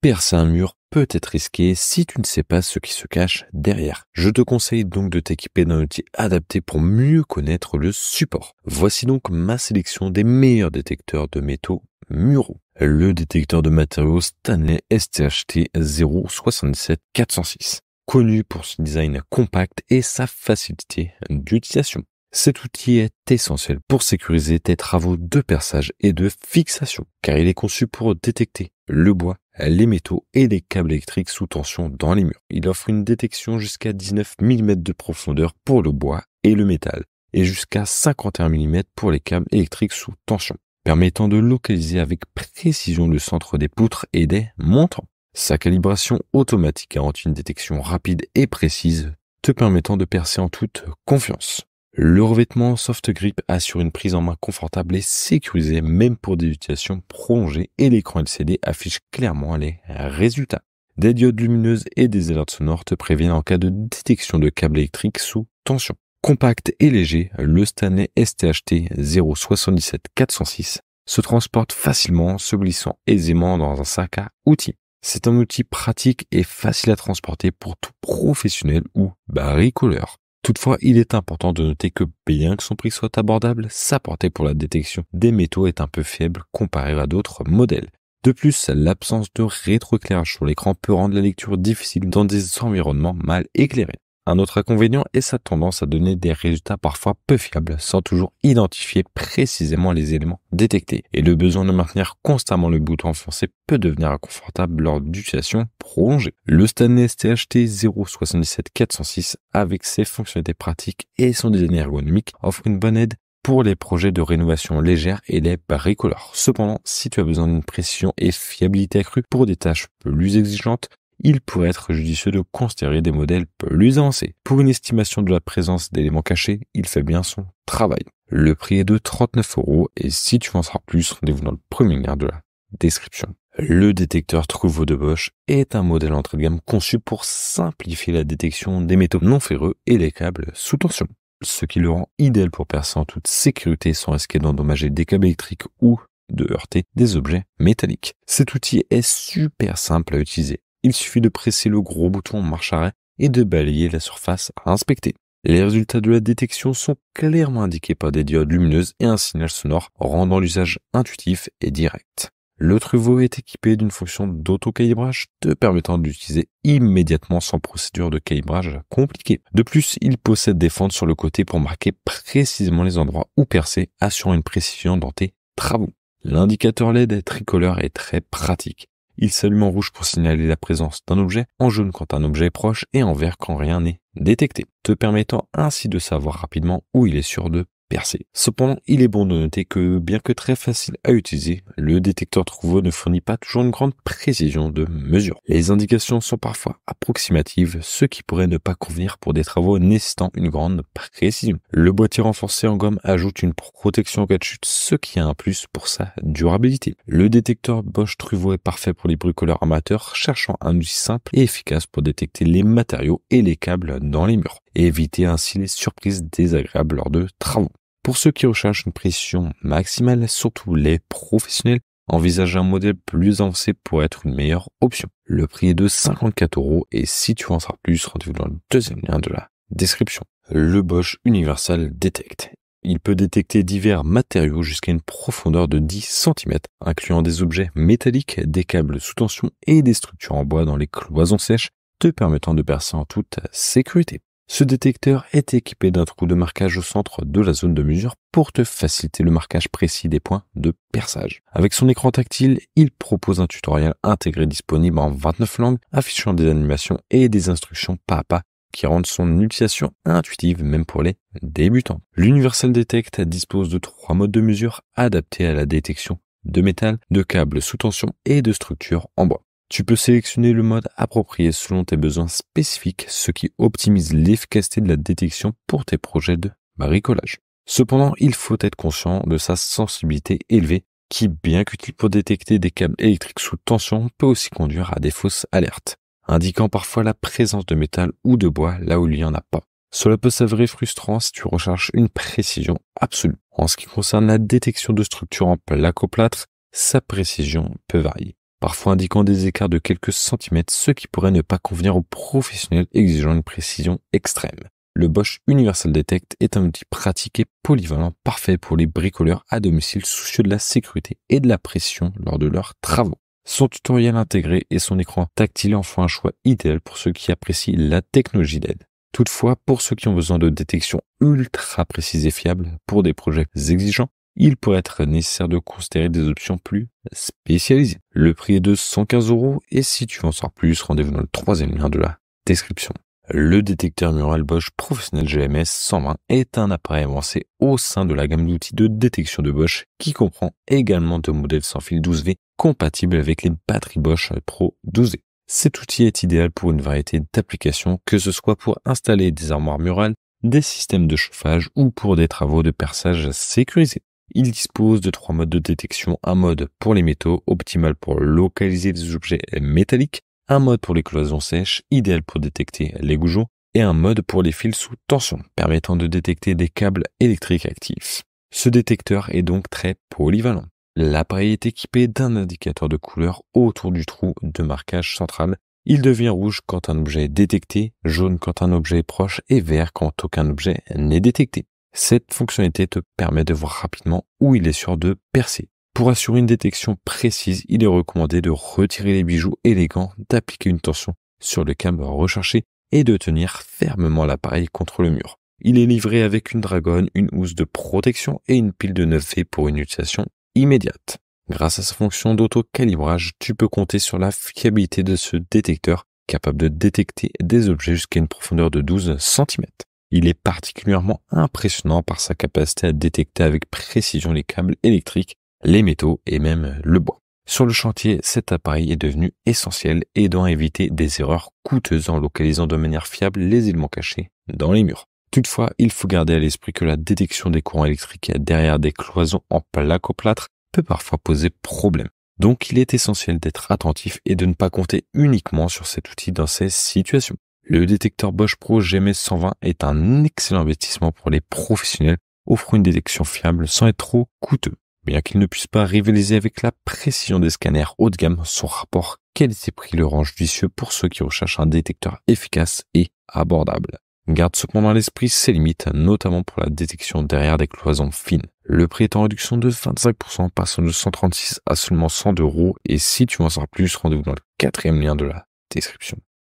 percer un mur peut être risqué si tu ne sais pas ce qui se cache derrière. Je te conseille donc de t'équiper d'un outil adapté pour mieux connaître le support. Voici donc ma sélection des meilleurs détecteurs de métaux muraux. Le détecteur de matériaux Stanley STHT 067 406 connu pour son design compact et sa facilité d'utilisation. Cet outil est essentiel pour sécuriser tes travaux de perçage et de fixation, car il est conçu pour détecter, le bois, les métaux et les câbles électriques sous tension dans les murs. Il offre une détection jusqu'à 19 mm de profondeur pour le bois et le métal et jusqu'à 51 mm pour les câbles électriques sous tension, permettant de localiser avec précision le centre des poutres et des montants. Sa calibration automatique garantit une détection rapide et précise, te permettant de percer en toute confiance. Le revêtement Soft Grip assure une prise en main confortable et sécurisée même pour des utilisations prolongées et l'écran LCD affiche clairement les résultats. Des diodes lumineuses et des alertes sonores te préviennent en cas de détection de câbles électriques sous tension. Compact et léger, le Stanley STHT 077 se transporte facilement, se glissant aisément dans un sac à outils. C'est un outil pratique et facile à transporter pour tout professionnel ou bricoleur. Toutefois, il est important de noter que bien que son prix soit abordable, sa portée pour la détection des métaux est un peu faible comparée à d'autres modèles. De plus, l'absence de rétroéclairage sur l'écran peut rendre la lecture difficile dans des environnements mal éclairés. Un autre inconvénient est sa tendance à donner des résultats parfois peu fiables sans toujours identifier précisément les éléments détectés. Et le besoin de maintenir constamment le bouton enfoncé peut devenir inconfortable lors d'utilisation prolongée. Le Stanley THT 077406 avec ses fonctionnalités pratiques et son design ergonomique offre une bonne aide pour les projets de rénovation légère et les bricoleurs. Cependant, si tu as besoin d'une précision et fiabilité accrue pour des tâches plus exigeantes, il pourrait être judicieux de considérer des modèles plus avancés. Pour une estimation de la présence d'éléments cachés, il fait bien son travail. Le prix est de 39 euros et si tu en sauras plus, rendez-vous dans le premier lien de la description. Le détecteur Trouveau de Bosch est un modèle entrée de gamme conçu pour simplifier la détection des métaux non ferreux et des câbles sous tension, ce qui le rend idéal pour percer en toute sécurité sans risquer d'endommager des câbles électriques ou de heurter des objets métalliques. Cet outil est super simple à utiliser il suffit de presser le gros bouton marche arrêt et de balayer la surface à inspecter. Les résultats de la détection sont clairement indiqués par des diodes lumineuses et un signal sonore rendant l'usage intuitif et direct. Le Truvo est équipé d'une fonction d'auto-calibrage te permettant d'utiliser immédiatement sans procédure de calibrage compliquée. De plus, il possède des fentes sur le côté pour marquer précisément les endroits où percer, assurant une précision dans tes travaux. L'indicateur LED tricolore est très pratique. Il s'allume en rouge pour signaler la présence d'un objet, en jaune quand un objet est proche et en vert quand rien n'est détecté, te permettant ainsi de savoir rapidement où il est sûr de Cependant, il est bon de noter que, bien que très facile à utiliser, le détecteur Trouveau ne fournit pas toujours une grande précision de mesure. Les indications sont parfois approximatives, ce qui pourrait ne pas convenir pour des travaux nécessitant une grande précision. Le boîtier renforcé en gomme ajoute une protection au cas de chute, ce qui a un plus pour sa durabilité. Le détecteur Bosch Truvo est parfait pour les bricoleurs amateurs cherchant un outil simple et efficace pour détecter les matériaux et les câbles dans les murs et éviter ainsi les surprises désagréables lors de travaux. Pour ceux qui recherchent une pression maximale, surtout les professionnels, envisagez un modèle plus avancé pour être une meilleure option. Le prix est de 54 euros et si tu en savoir plus, rendez-vous dans le deuxième lien de la description. Le Bosch Universal Detect. Il peut détecter divers matériaux jusqu'à une profondeur de 10 cm, incluant des objets métalliques, des câbles sous tension et des structures en bois dans les cloisons sèches, te permettant de percer en toute sécurité. Ce détecteur est équipé d'un trou de marquage au centre de la zone de mesure pour te faciliter le marquage précis des points de perçage. Avec son écran tactile, il propose un tutoriel intégré disponible en 29 langues, affichant des animations et des instructions pas à pas qui rendent son utilisation intuitive même pour les débutants. L'Universal Detect dispose de trois modes de mesure adaptés à la détection de métal, de câbles sous tension et de structures en bois. Tu peux sélectionner le mode approprié selon tes besoins spécifiques, ce qui optimise l'efficacité de la détection pour tes projets de bricolage. Cependant, il faut être conscient de sa sensibilité élevée qui, bien qu'utile pour détecter des câbles électriques sous tension, peut aussi conduire à des fausses alertes, indiquant parfois la présence de métal ou de bois là où il n'y en a pas. Cela peut s'avérer frustrant si tu recherches une précision absolue. En ce qui concerne la détection de structures en placoplâtre, sa précision peut varier parfois indiquant des écarts de quelques centimètres, ce qui pourrait ne pas convenir aux professionnels exigeant une précision extrême. Le Bosch Universal Detect est un outil pratique et polyvalent parfait pour les bricoleurs à domicile soucieux de la sécurité et de la pression lors de leurs travaux. Son tutoriel intégré et son écran tactile en font un choix idéal pour ceux qui apprécient la technologie d'aide. Toutefois, pour ceux qui ont besoin de détection ultra précise et fiable pour des projets exigeants, il pourrait être nécessaire de considérer des options plus spécialisées. Le prix est de 115 euros et si tu en sors plus, rendez-vous dans le troisième lien de la description. Le détecteur mural Bosch professionnel GMS 120 est un appareil avancé au sein de la gamme d'outils de détection de Bosch qui comprend également deux modèles sans fil 12V compatibles avec les batteries Bosch Pro 12V. Cet outil est idéal pour une variété d'applications, que ce soit pour installer des armoires murales, des systèmes de chauffage ou pour des travaux de perçage sécurisés. Il dispose de trois modes de détection, un mode pour les métaux, optimal pour localiser des objets métalliques, un mode pour les cloisons sèches, idéal pour détecter les goujons, et un mode pour les fils sous tension, permettant de détecter des câbles électriques actifs. Ce détecteur est donc très polyvalent. L'appareil est équipé d'un indicateur de couleur autour du trou de marquage central. Il devient rouge quand un objet est détecté, jaune quand un objet est proche et vert quand aucun objet n'est détecté. Cette fonctionnalité te permet de voir rapidement où il est sûr de percer. Pour assurer une détection précise, il est recommandé de retirer les bijoux élégants, d'appliquer une tension sur le câble recherché et de tenir fermement l'appareil contre le mur. Il est livré avec une dragonne, une housse de protection et une pile de 9V pour une utilisation immédiate. Grâce à sa fonction d'auto-calibrage, tu peux compter sur la fiabilité de ce détecteur capable de détecter des objets jusqu'à une profondeur de 12 cm. Il est particulièrement impressionnant par sa capacité à détecter avec précision les câbles électriques, les métaux et même le bois. Sur le chantier, cet appareil est devenu essentiel, aidant à éviter des erreurs coûteuses en localisant de manière fiable les éléments cachés dans les murs. Toutefois, il faut garder à l'esprit que la détection des courants électriques derrière des cloisons en plaque au plâtre peut parfois poser problème. Donc il est essentiel d'être attentif et de ne pas compter uniquement sur cet outil dans ces situations. Le détecteur Bosch Pro GMS 120 est un excellent investissement pour les professionnels, offrant une détection fiable sans être trop coûteux. Bien qu'il ne puisse pas rivaliser avec la précision des scanners haut de gamme, son rapport qualité-prix le range vicieux pour ceux qui recherchent un détecteur efficace et abordable. Garde cependant à l'esprit ses limites, notamment pour la détection derrière des cloisons fines. Le prix est en réduction de 25%, passant de 136 à seulement 100 euros, et si tu en sors plus, rendez-vous dans le quatrième lien de la description.